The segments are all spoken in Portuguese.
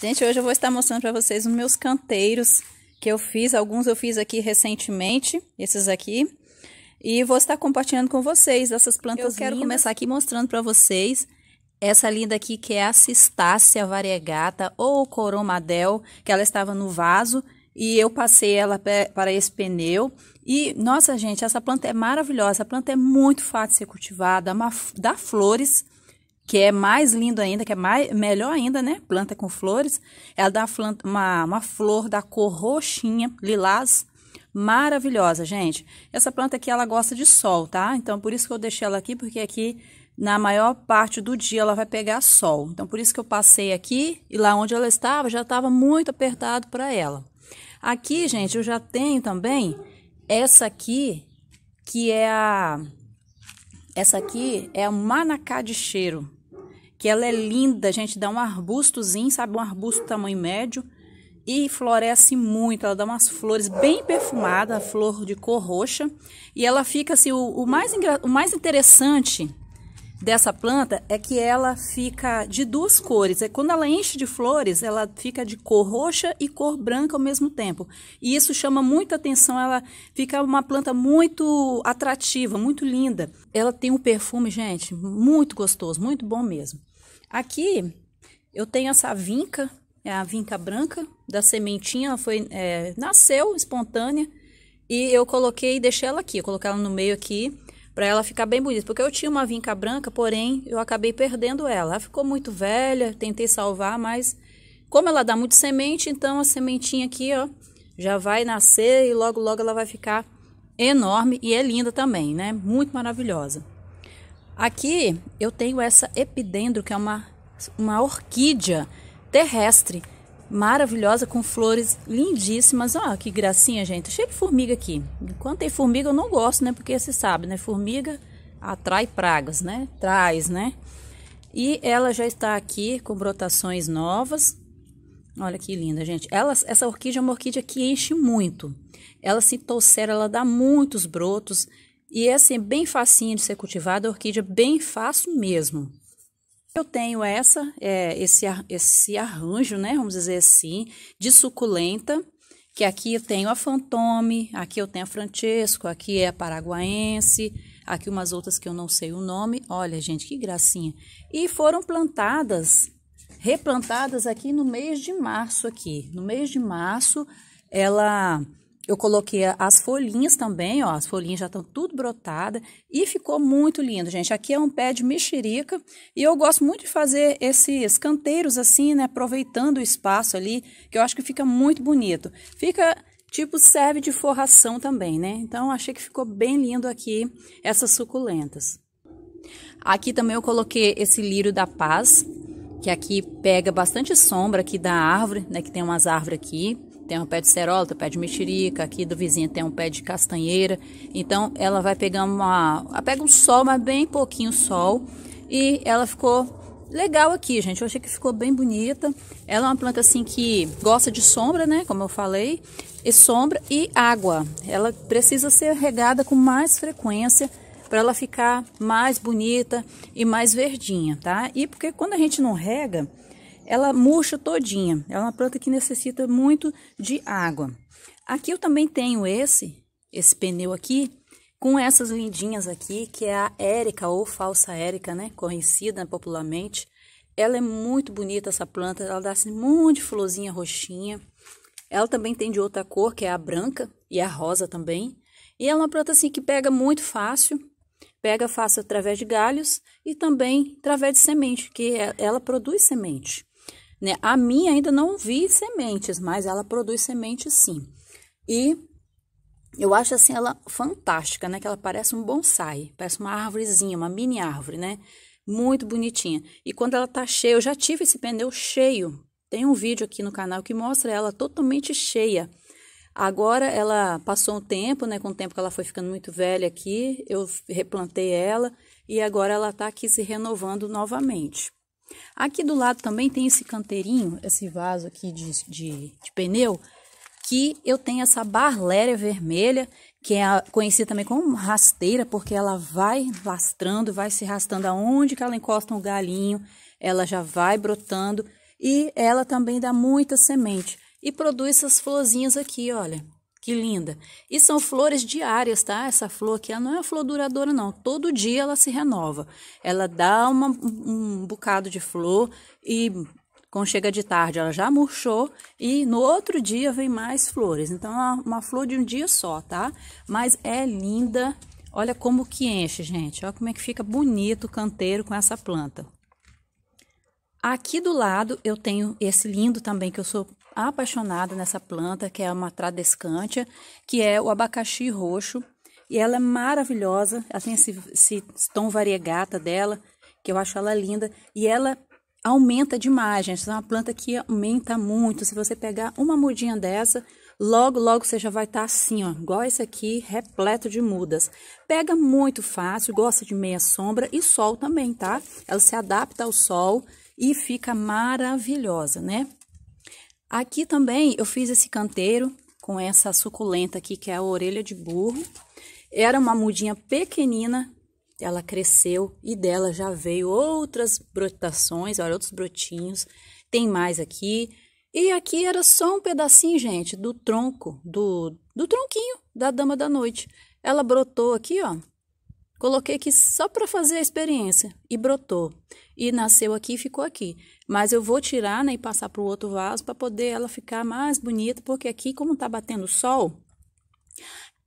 Gente, hoje eu vou estar mostrando para vocês os meus canteiros que eu fiz. Alguns eu fiz aqui recentemente, esses aqui. E vou estar compartilhando com vocês essas plantas Eu quero lindas. começar aqui mostrando para vocês essa linda aqui que é a cistácea variegata ou coromadel, que ela estava no vaso e eu passei ela para esse pneu. E, nossa, gente, essa planta é maravilhosa. A planta é muito fácil de ser cultivada, é dá flores que é mais lindo ainda, que é mais, melhor ainda, né? Planta com flores. Ela dá uma, uma flor da cor roxinha, lilás, maravilhosa, gente. Essa planta aqui, ela gosta de sol, tá? Então, por isso que eu deixei ela aqui, porque aqui, na maior parte do dia, ela vai pegar sol. Então, por isso que eu passei aqui, e lá onde ela estava, já estava muito apertado para ela. Aqui, gente, eu já tenho também essa aqui, que é a... Essa aqui é a manacá de cheiro, que ela é linda, gente, dá um arbustozinho, sabe, um arbusto tamanho médio e floresce muito, ela dá umas flores bem perfumadas, flor de cor roxa, e ela fica assim, o, o mais, o mais interessante dessa planta é que ela fica de duas cores. É quando ela enche de flores, ela fica de cor roxa e cor branca ao mesmo tempo. E isso chama muita atenção, ela fica uma planta muito atrativa, muito linda. Ela tem um perfume, gente, muito gostoso, muito bom mesmo. Aqui eu tenho essa vinca, é a vinca branca da sementinha, ela foi, é, nasceu espontânea e eu coloquei e deixei ela aqui, eu coloquei ela no meio aqui para ela ficar bem bonita, porque eu tinha uma vinca branca, porém eu acabei perdendo ela. Ela ficou muito velha, tentei salvar, mas como ela dá muito semente, então a sementinha aqui, ó, já vai nascer e logo logo ela vai ficar enorme e é linda também, né? Muito maravilhosa. Aqui eu tenho essa epidendro, que é uma, uma orquídea terrestre maravilhosa com flores lindíssimas. Ó, que gracinha, gente. Cheio de formiga aqui. Enquanto tem formiga, eu não gosto, né? Porque você sabe, né? Formiga atrai pragas, né? Traz, né? E ela já está aqui com brotações novas. Olha que linda, gente. Ela, essa orquídea é uma orquídea que enche muito. Ela se torcer, ela dá muitos brotos. E é assim, bem facinho de ser cultivada, orquídea é bem fácil mesmo. Eu tenho essa, é, esse, esse arranjo, né, vamos dizer assim, de suculenta, que aqui eu tenho a Fantome, aqui eu tenho a Francesco, aqui é a Paraguaense, aqui umas outras que eu não sei o nome. Olha, gente, que gracinha. E foram plantadas, replantadas aqui no mês de março aqui. No mês de março, ela eu coloquei as folhinhas também, ó, as folhinhas já estão tudo brotada e ficou muito lindo, gente. Aqui é um pé de mexerica e eu gosto muito de fazer esses canteiros assim, né, aproveitando o espaço ali, que eu acho que fica muito bonito. Fica tipo serve de forração também, né? Então achei que ficou bem lindo aqui essas suculentas. Aqui também eu coloquei esse lírio da paz, que aqui pega bastante sombra aqui da árvore, né, que tem umas árvores aqui tem um pé de cerola, tem um pé de mexerica, aqui do vizinho tem um pé de castanheira. Então ela vai pegando uma. Ela pega um sol, mas bem pouquinho sol. E ela ficou legal aqui, gente. Eu achei que ficou bem bonita. Ela é uma planta assim que gosta de sombra, né? Como eu falei, e sombra e água. Ela precisa ser regada com mais frequência para ela ficar mais bonita e mais verdinha, tá? E porque quando a gente não rega, ela murcha todinha. É uma planta que necessita muito de água. Aqui eu também tenho esse, esse pneu aqui, com essas lindinhas aqui, que é a érica ou falsa érica, né? Conhecida popularmente. Ela é muito bonita essa planta, ela dá assim, um monte de florzinha roxinha. Ela também tem de outra cor, que é a branca e a rosa também. E é uma planta assim que pega muito fácil, pega fácil através de galhos e também através de semente, que é, ela produz semente. Né? A minha ainda não vi sementes, mas ela produz sementes sim. E eu acho assim ela fantástica, né? Que ela parece um bonsai, parece uma árvorezinha, uma mini árvore, né? Muito bonitinha. E quando ela tá cheia, eu já tive esse pneu cheio. Tem um vídeo aqui no canal que mostra ela totalmente cheia. Agora ela passou um tempo, né? Com o tempo que ela foi ficando muito velha aqui, eu replantei ela e agora ela tá aqui se renovando novamente. Aqui do lado também tem esse canteirinho, esse vaso aqui de, de, de pneu, que eu tenho essa barléria vermelha, que é conhecida também como rasteira, porque ela vai lastrando, vai se rastando aonde que ela encosta um galinho, ela já vai brotando e ela também dá muita semente e produz essas florzinhas aqui, olha. Que linda. E são flores diárias, tá? Essa flor aqui, ela não é uma flor duradoura, não. Todo dia ela se renova. Ela dá uma, um bocado de flor e quando chega de tarde ela já murchou e no outro dia vem mais flores. Então é uma flor de um dia só, tá? Mas é linda. Olha como que enche, gente. Olha como é que fica bonito o canteiro com essa planta. Aqui do lado eu tenho esse lindo também que eu sou apaixonada nessa planta, que é uma tradescantia, que é o abacaxi roxo. E ela é maravilhosa, ela tem esse, esse tom variegata dela, que eu acho ela linda. E ela aumenta demais, gente. Essa é uma planta que aumenta muito. Se você pegar uma mudinha dessa, logo, logo você já vai estar tá assim, ó, igual esse aqui, repleto de mudas. Pega muito fácil, gosta de meia sombra e sol também, tá? Ela se adapta ao sol e fica maravilhosa, né? Aqui também eu fiz esse canteiro com essa suculenta aqui, que é a orelha de burro. Era uma mudinha pequenina, ela cresceu e dela já veio outras brotações, olha, outros brotinhos. Tem mais aqui. E aqui era só um pedacinho, gente, do tronco, do, do tronquinho da Dama da Noite. Ela brotou aqui, ó, Coloquei aqui só para fazer a experiência e brotou. E nasceu aqui e ficou aqui. Mas eu vou tirar né, e passar para o outro vaso para poder ela ficar mais bonita, porque aqui, como está batendo sol,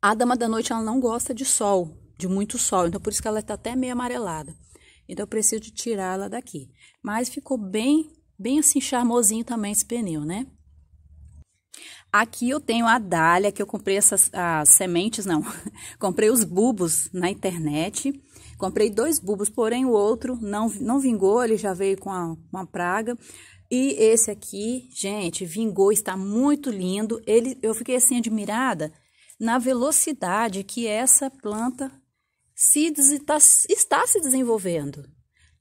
a dama da noite ela não gosta de sol, de muito sol. Então, por isso que ela está até meio amarelada. Então, eu preciso tirá-la daqui. Mas ficou bem, bem assim, charmosinho também esse pneu, né? Aqui eu tenho a dália, que eu comprei essas as sementes, não, comprei os bulbos na internet. Comprei dois bulbos, porém o outro não, não vingou, ele já veio com a, uma praga. E esse aqui, gente, vingou, está muito lindo. Ele, eu fiquei assim admirada na velocidade que essa planta se está, está se desenvolvendo.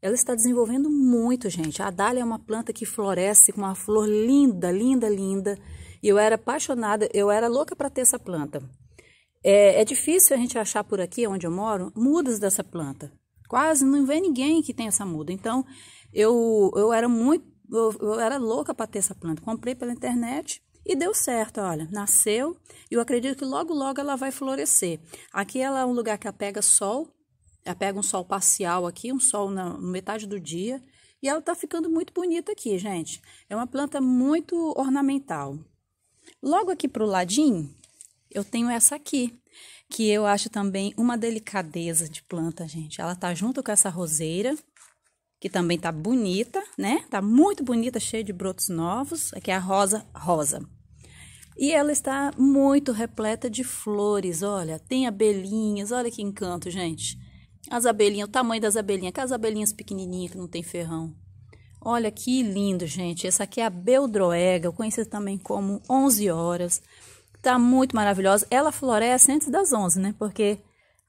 Ela está desenvolvendo muito, gente. A dália é uma planta que floresce com uma flor linda, linda, linda. E eu era apaixonada, eu era louca para ter essa planta. É, é, difícil a gente achar por aqui, onde eu moro, mudas dessa planta. Quase não vê ninguém que tem essa muda. Então, eu, eu era muito, eu, eu era louca para ter essa planta. Comprei pela internet e deu certo, olha, nasceu. E eu acredito que logo, logo ela vai florescer. Aqui ela é um lugar que ela pega sol, ela pega um sol parcial aqui, um sol na metade do dia. E ela está ficando muito bonita aqui, gente. É uma planta muito ornamental. Logo aqui para o ladinho, eu tenho essa aqui, que eu acho também uma delicadeza de planta, gente. Ela tá junto com essa roseira, que também tá bonita, né? Tá muito bonita, cheia de brotos novos. Aqui é a rosa rosa. E ela está muito repleta de flores, olha, tem abelhinhas, olha que encanto, gente. As abelhinhas, o tamanho das abelhinhas, aquelas abelhinhas pequenininhas que não tem ferrão. Olha que lindo, gente. Essa aqui é a Beldroega, conhecida também como 11 horas. Tá muito maravilhosa. Ela floresce antes das 11, né? Porque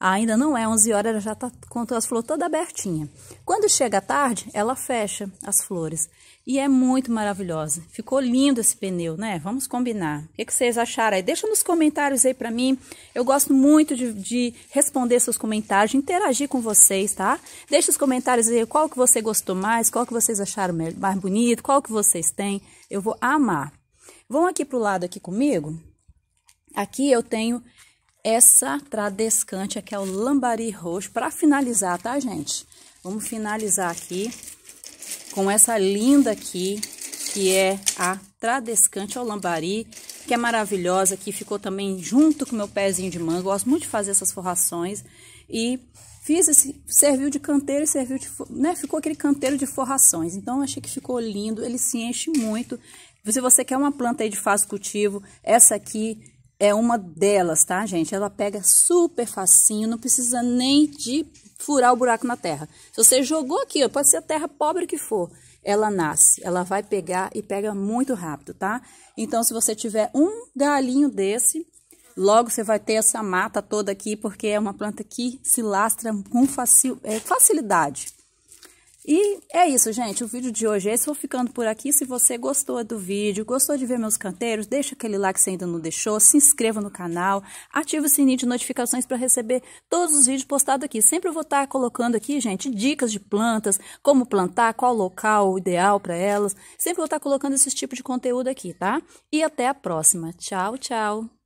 Ainda não é 11 horas, ela já está com as flores toda abertinha. Quando chega a tarde, ela fecha as flores. E é muito maravilhosa. Ficou lindo esse pneu, né? Vamos combinar. O que, que vocês acharam aí? Deixa nos comentários aí para mim. Eu gosto muito de, de, responder seus comentários, de interagir com vocês, tá? Deixa os comentários aí qual que você gostou mais, qual que vocês acharam mais bonito, qual que vocês têm. Eu vou amar. Vão aqui pro lado aqui comigo. Aqui eu tenho essa tradescante aqui é o lambari roxo. Para finalizar, tá, gente? Vamos finalizar aqui com essa linda aqui, que é a tradescante ao lambari, que é maravilhosa, que ficou também junto com meu pezinho de manga. Gosto muito de fazer essas forrações e fiz esse, serviu de canteiro, serviu de, né, ficou aquele canteiro de forrações. Então achei que ficou lindo, ele se enche muito. Se você quer uma planta aí de fácil cultivo, essa aqui é uma delas, tá, gente? Ela pega super facinho, não precisa nem de furar o buraco na terra. Se você jogou aqui, ó, pode ser a terra pobre que for, ela nasce, ela vai pegar e pega muito rápido, tá? Então, se você tiver um galinho desse, logo você vai ter essa mata toda aqui, porque é uma planta que se lastra com é, facilidade. E é isso, gente. O vídeo de hoje é esse. Vou ficando por aqui. Se você gostou do vídeo, gostou de ver meus canteiros, deixa aquele like se ainda não deixou, se inscreva no canal, ativa o sininho de notificações para receber todos os vídeos postados aqui. Sempre vou estar tá colocando aqui, gente, dicas de plantas, como plantar, qual local ideal para elas. Sempre vou estar tá colocando esse tipo de conteúdo aqui, tá? E até a próxima. Tchau, tchau.